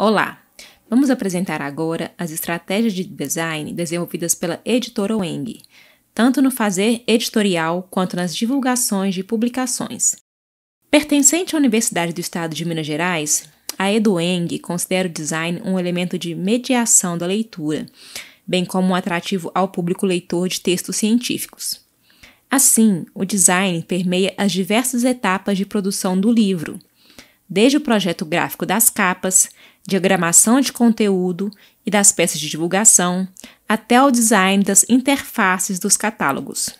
Olá! Vamos apresentar agora as estratégias de design desenvolvidas pela editora Weng, tanto no fazer editorial quanto nas divulgações de publicações. Pertencente à Universidade do Estado de Minas Gerais, a EduEng considera o design um elemento de mediação da leitura, bem como um atrativo ao público leitor de textos científicos. Assim, o design permeia as diversas etapas de produção do livro, desde o projeto gráfico das capas, diagramação de conteúdo e das peças de divulgação, até o design das interfaces dos catálogos.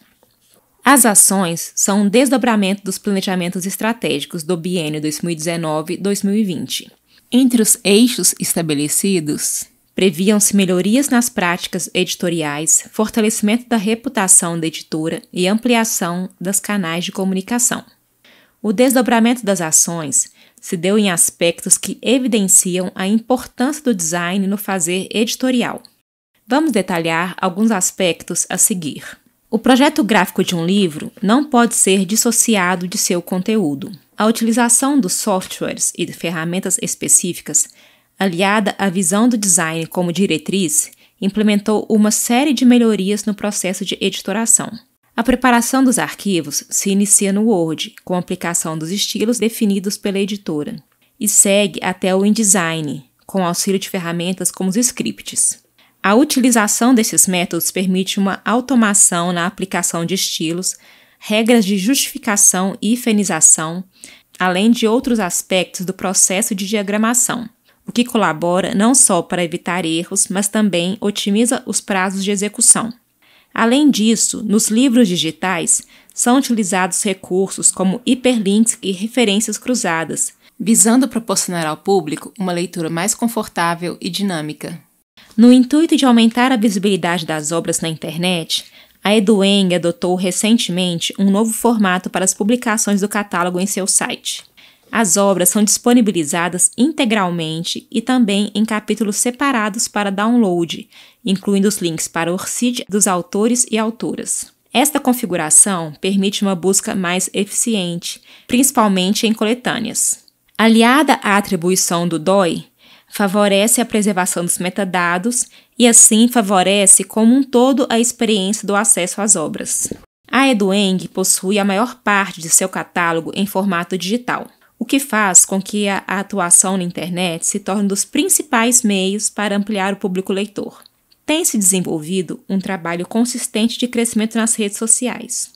As ações são um desdobramento dos planejamentos estratégicos do biênio 2019-2020. Entre os eixos estabelecidos, previam-se melhorias nas práticas editoriais, fortalecimento da reputação da editora e ampliação dos canais de comunicação. O desdobramento das ações se deu em aspectos que evidenciam a importância do design no fazer editorial. Vamos detalhar alguns aspectos a seguir. O projeto gráfico de um livro não pode ser dissociado de seu conteúdo. A utilização dos softwares e de ferramentas específicas, aliada à visão do design como diretriz, implementou uma série de melhorias no processo de editoração. A preparação dos arquivos se inicia no Word, com a aplicação dos estilos definidos pela editora, e segue até o InDesign, com auxílio de ferramentas como os scripts. A utilização desses métodos permite uma automação na aplicação de estilos, regras de justificação e fenização, além de outros aspectos do processo de diagramação, o que colabora não só para evitar erros, mas também otimiza os prazos de execução. Além disso, nos livros digitais, são utilizados recursos como hiperlinks e referências cruzadas, visando proporcionar ao público uma leitura mais confortável e dinâmica. No intuito de aumentar a visibilidade das obras na internet, a Edueng adotou recentemente um novo formato para as publicações do catálogo em seu site. As obras são disponibilizadas integralmente e também em capítulos separados para download, incluindo os links para o ORCID dos autores e autoras. Esta configuração permite uma busca mais eficiente, principalmente em coletâneas. Aliada à atribuição do DOI, favorece a preservação dos metadados e, assim, favorece como um todo a experiência do acesso às obras. A Edueng possui a maior parte de seu catálogo em formato digital que faz com que a atuação na internet se torne um dos principais meios para ampliar o público leitor. Tem se desenvolvido um trabalho consistente de crescimento nas redes sociais.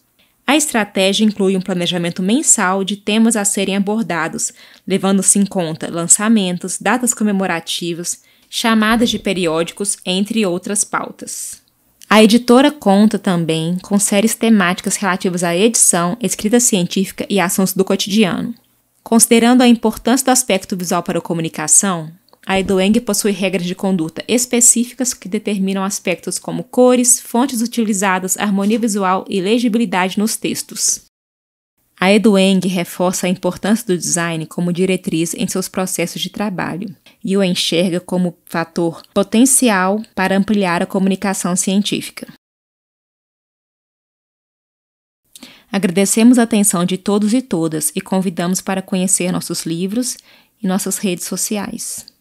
A estratégia inclui um planejamento mensal de temas a serem abordados, levando-se em conta lançamentos, datas comemorativas, chamadas de periódicos, entre outras pautas. A editora conta também com séries temáticas relativas à edição, escrita científica e assuntos do cotidiano. Considerando a importância do aspecto visual para a comunicação, a Edoeng possui regras de conduta específicas que determinam aspectos como cores, fontes utilizadas, harmonia visual e legibilidade nos textos. A Edoeng reforça a importância do design como diretriz em seus processos de trabalho e o enxerga como fator potencial para ampliar a comunicação científica. Agradecemos a atenção de todos e todas e convidamos para conhecer nossos livros e nossas redes sociais.